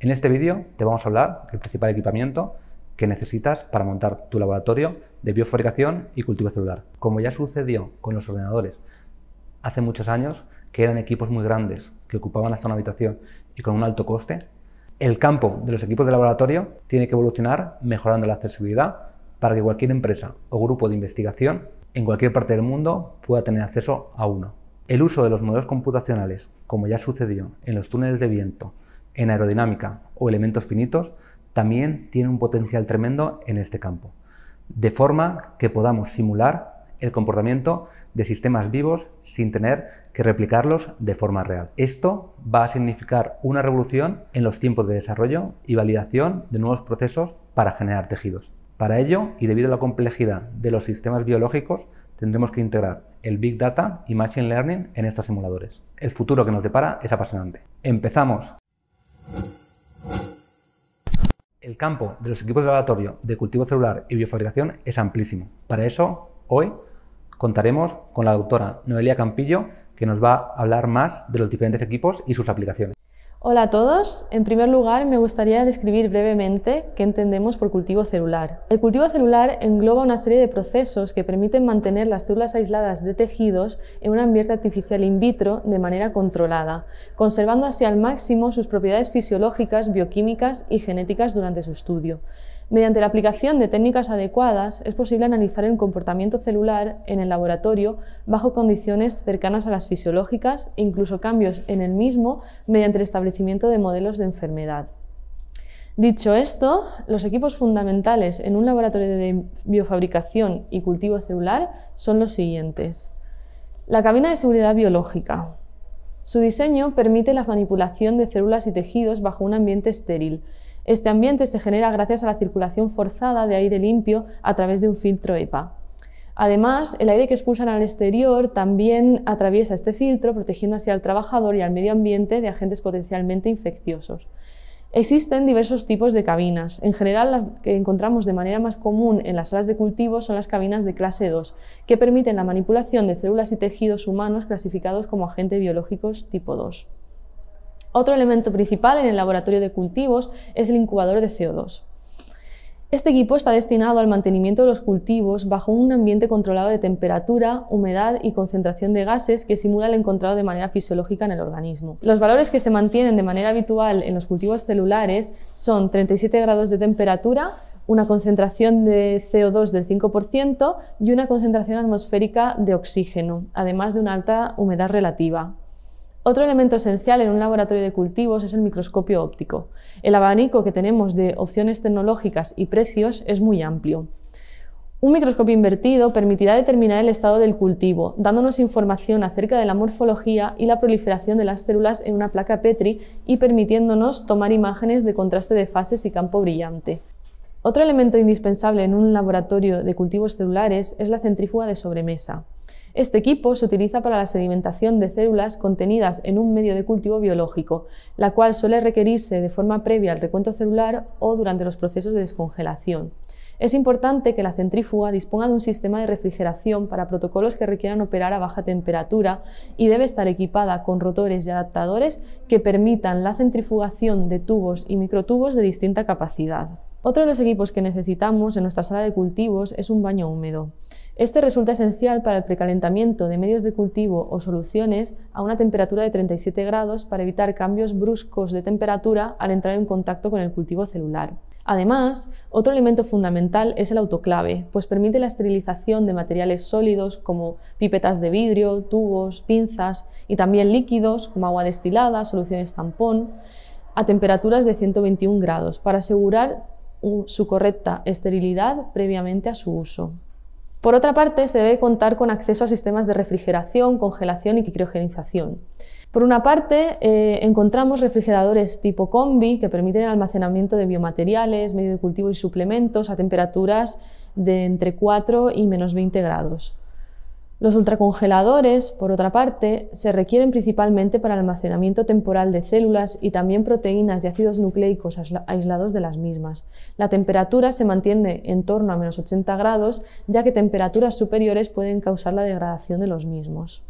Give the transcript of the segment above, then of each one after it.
En este vídeo te vamos a hablar del principal equipamiento que necesitas para montar tu laboratorio de biofabricación y cultivo celular. Como ya sucedió con los ordenadores hace muchos años, que eran equipos muy grandes, que ocupaban hasta una habitación y con un alto coste, el campo de los equipos de laboratorio tiene que evolucionar mejorando la accesibilidad para que cualquier empresa o grupo de investigación en cualquier parte del mundo pueda tener acceso a uno. El uso de los modelos computacionales, como ya sucedió en los túneles de viento en aerodinámica o elementos finitos también tiene un potencial tremendo en este campo, de forma que podamos simular el comportamiento de sistemas vivos sin tener que replicarlos de forma real. Esto va a significar una revolución en los tiempos de desarrollo y validación de nuevos procesos para generar tejidos. Para ello, y debido a la complejidad de los sistemas biológicos, tendremos que integrar el Big Data y Machine Learning en estos simuladores. El futuro que nos depara es apasionante. Empezamos El campo de los equipos de laboratorio de cultivo celular y biofabricación es amplísimo. Para eso, hoy contaremos con la doctora Noelia Campillo, que nos va a hablar más de los diferentes equipos y sus aplicaciones. Hola a todos. En primer lugar, me gustaría describir brevemente qué entendemos por cultivo celular. El cultivo celular engloba una serie de procesos que permiten mantener las células aisladas de tejidos en un ambiente artificial in vitro de manera controlada, conservando así al máximo sus propiedades fisiológicas, bioquímicas y genéticas durante su estudio. Mediante la aplicación de técnicas adecuadas es posible analizar el comportamiento celular en el laboratorio bajo condiciones cercanas a las fisiológicas e incluso cambios en el mismo mediante el establecimiento de modelos de enfermedad. Dicho esto, los equipos fundamentales en un laboratorio de biofabricación y cultivo celular son los siguientes. La cabina de seguridad biológica. Su diseño permite la manipulación de células y tejidos bajo un ambiente estéril este ambiente se genera gracias a la circulación forzada de aire limpio a través de un filtro EPA. Además, el aire que expulsan al exterior también atraviesa este filtro, protegiendo así al trabajador y al medio ambiente de agentes potencialmente infecciosos. Existen diversos tipos de cabinas. En general, las que encontramos de manera más común en las salas de cultivo son las cabinas de clase 2, que permiten la manipulación de células y tejidos humanos clasificados como agentes biológicos tipo 2. Otro elemento principal en el laboratorio de cultivos es el incubador de CO2. Este equipo está destinado al mantenimiento de los cultivos bajo un ambiente controlado de temperatura, humedad y concentración de gases que simula el encontrado de manera fisiológica en el organismo. Los valores que se mantienen de manera habitual en los cultivos celulares son 37 grados de temperatura, una concentración de CO2 del 5% y una concentración atmosférica de oxígeno, además de una alta humedad relativa. Otro elemento esencial en un laboratorio de cultivos es el microscopio óptico. El abanico que tenemos de opciones tecnológicas y precios es muy amplio. Un microscopio invertido permitirá determinar el estado del cultivo, dándonos información acerca de la morfología y la proliferación de las células en una placa Petri y permitiéndonos tomar imágenes de contraste de fases y campo brillante. Otro elemento indispensable en un laboratorio de cultivos celulares es la centrífuga de sobremesa. Este equipo se utiliza para la sedimentación de células contenidas en un medio de cultivo biológico, la cual suele requerirse de forma previa al recuento celular o durante los procesos de descongelación. Es importante que la centrífuga disponga de un sistema de refrigeración para protocolos que requieran operar a baja temperatura y debe estar equipada con rotores y adaptadores que permitan la centrifugación de tubos y microtubos de distinta capacidad. Otro de los equipos que necesitamos en nuestra sala de cultivos es un baño húmedo. Este resulta esencial para el precalentamiento de medios de cultivo o soluciones a una temperatura de 37 grados para evitar cambios bruscos de temperatura al entrar en contacto con el cultivo celular. Además, otro elemento fundamental es el autoclave, pues permite la esterilización de materiales sólidos como pipetas de vidrio, tubos, pinzas y también líquidos como agua destilada, soluciones tampón, a temperaturas de 121 grados para asegurar su correcta esterilidad previamente a su uso. Por otra parte, se debe contar con acceso a sistemas de refrigeración, congelación y criogenización. Por una parte, eh, encontramos refrigeradores tipo combi que permiten el almacenamiento de biomateriales, medio de cultivo y suplementos a temperaturas de entre 4 y menos 20 grados. Los ultracongeladores, por otra parte, se requieren principalmente para el almacenamiento temporal de células y también proteínas y ácidos nucleicos aislados de las mismas. La temperatura se mantiene en torno a menos 80 grados, ya que temperaturas superiores pueden causar la degradación de los mismos.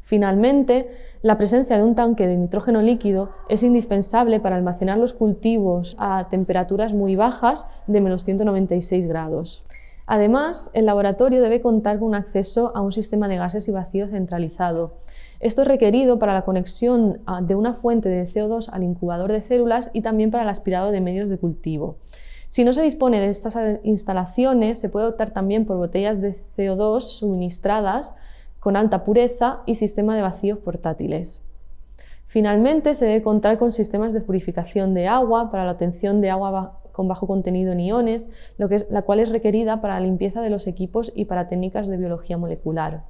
Finalmente, la presencia de un tanque de nitrógeno líquido es indispensable para almacenar los cultivos a temperaturas muy bajas de menos 196 grados. Además, el laboratorio debe contar con acceso a un sistema de gases y vacío centralizado. Esto es requerido para la conexión ah, de una fuente de CO2 al incubador de células y también para el aspirado de medios de cultivo. Si no se dispone de estas eh, instalaciones, se puede optar también por botellas de CO2 suministradas con alta pureza y sistema de vacíos portátiles. Finalmente, se debe contar con sistemas de purificación de agua para la obtención de agua con bajo contenido en iones, lo que es, la cual es requerida para la limpieza de los equipos y para técnicas de biología molecular.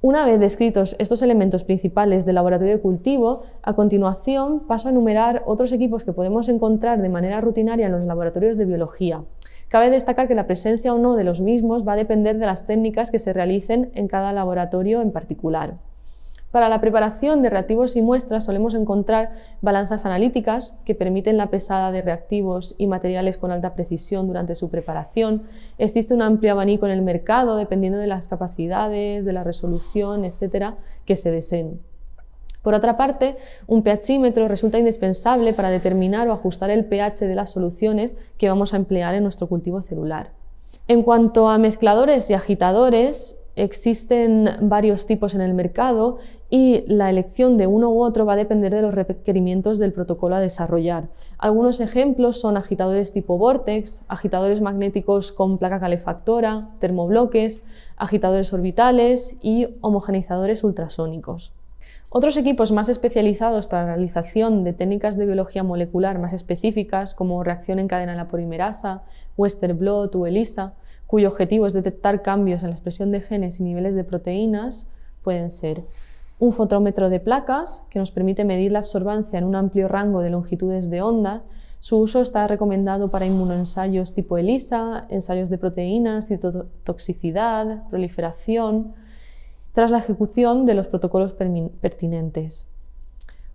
Una vez descritos estos elementos principales del laboratorio de cultivo, a continuación paso a enumerar otros equipos que podemos encontrar de manera rutinaria en los laboratorios de biología. Cabe destacar que la presencia o no de los mismos va a depender de las técnicas que se realicen en cada laboratorio en particular. Para la preparación de reactivos y muestras solemos encontrar balanzas analíticas que permiten la pesada de reactivos y materiales con alta precisión durante su preparación. Existe un amplio abanico en el mercado dependiendo de las capacidades, de la resolución, etcétera, que se deseen. Por otra parte, un pHímetro resulta indispensable para determinar o ajustar el pH de las soluciones que vamos a emplear en nuestro cultivo celular. En cuanto a mezcladores y agitadores, existen varios tipos en el mercado y la elección de uno u otro va a depender de los requerimientos del protocolo a desarrollar. Algunos ejemplos son agitadores tipo Vortex, agitadores magnéticos con placa calefactora, termobloques, agitadores orbitales y homogenizadores ultrasónicos. Otros equipos más especializados para la realización de técnicas de biología molecular más específicas, como reacción en cadena de la polimerasa, Westerblot o ELISA, cuyo objetivo es detectar cambios en la expresión de genes y niveles de proteínas, pueden ser un fotómetro de placas que nos permite medir la absorbancia en un amplio rango de longitudes de onda. Su uso está recomendado para inmunoensayos tipo ELISA, ensayos de proteínas, citotoxicidad, proliferación, tras la ejecución de los protocolos pertinentes.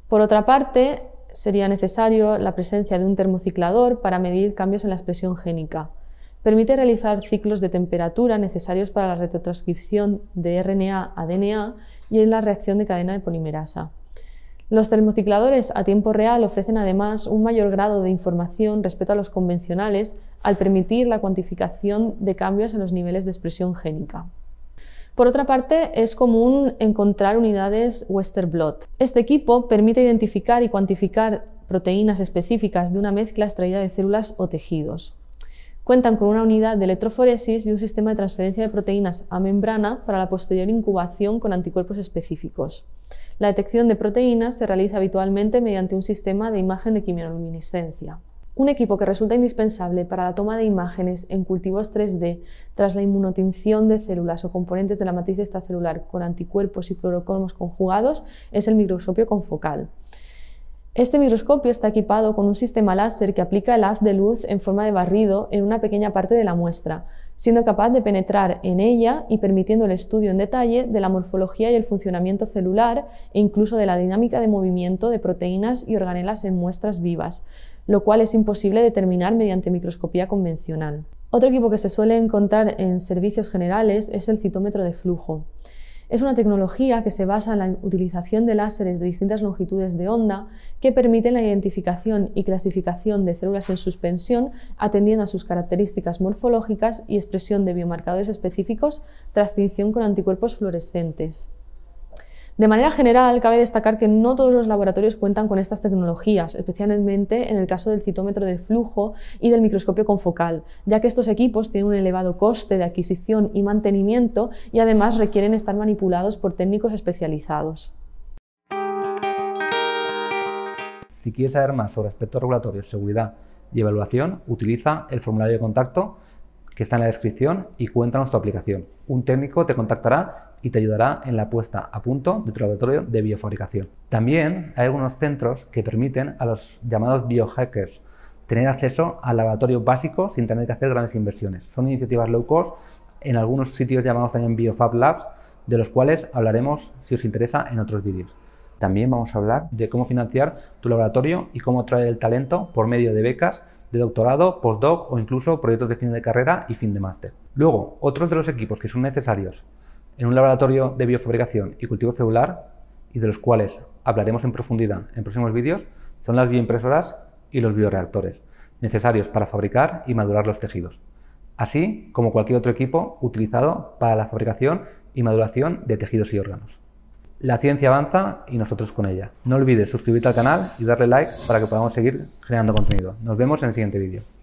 Por otra parte, sería necesario la presencia de un termociclador para medir cambios en la expresión génica. Permite realizar ciclos de temperatura necesarios para la retrotranscripción de RNA a DNA y en la reacción de cadena de polimerasa. Los termocicladores a tiempo real ofrecen además un mayor grado de información respecto a los convencionales al permitir la cuantificación de cambios en los niveles de expresión génica. Por otra parte, es común encontrar unidades Western Blot. Este equipo permite identificar y cuantificar proteínas específicas de una mezcla extraída de células o tejidos. Cuentan con una unidad de electroforesis y un sistema de transferencia de proteínas a membrana para la posterior incubación con anticuerpos específicos. La detección de proteínas se realiza habitualmente mediante un sistema de imagen de quimioluminiscencia. Un equipo que resulta indispensable para la toma de imágenes en cultivos 3D tras la inmunotinción de células o componentes de la matriz extracelular con anticuerpos y fluorocromos conjugados es el microscopio confocal. Este microscopio está equipado con un sistema láser que aplica el haz de luz en forma de barrido en una pequeña parte de la muestra, siendo capaz de penetrar en ella y permitiendo el estudio en detalle de la morfología y el funcionamiento celular e incluso de la dinámica de movimiento de proteínas y organelas en muestras vivas, lo cual es imposible determinar mediante microscopía convencional. Otro equipo que se suele encontrar en servicios generales es el citómetro de flujo. Es una tecnología que se basa en la utilización de láseres de distintas longitudes de onda que permiten la identificación y clasificación de células en suspensión atendiendo a sus características morfológicas y expresión de biomarcadores específicos tras tinción con anticuerpos fluorescentes. De manera general, cabe destacar que no todos los laboratorios cuentan con estas tecnologías, especialmente en el caso del citómetro de flujo y del microscopio confocal, ya que estos equipos tienen un elevado coste de adquisición y mantenimiento y además requieren estar manipulados por técnicos especializados. Si quieres saber más sobre aspectos regulatorios, seguridad y evaluación, utiliza el formulario de contacto que está en la descripción y cuéntanos tu aplicación. Un técnico te contactará y te ayudará en la puesta a punto de tu laboratorio de biofabricación. También hay algunos centros que permiten a los llamados biohackers tener acceso al laboratorio básico sin tener que hacer grandes inversiones. Son iniciativas low cost en algunos sitios llamados también Biofab Labs, de los cuales hablaremos si os interesa en otros vídeos. También vamos a hablar de cómo financiar tu laboratorio y cómo traer el talento por medio de becas de doctorado, postdoc o incluso proyectos de fin de carrera y fin de máster. Luego, otros de los equipos que son necesarios en un laboratorio de biofabricación y cultivo celular, y de los cuales hablaremos en profundidad en próximos vídeos, son las bioimpresoras y los bioreactores, necesarios para fabricar y madurar los tejidos, así como cualquier otro equipo utilizado para la fabricación y maduración de tejidos y órganos. La ciencia avanza y nosotros con ella. No olvides suscribirte al canal y darle like para que podamos seguir generando contenido. Nos vemos en el siguiente vídeo.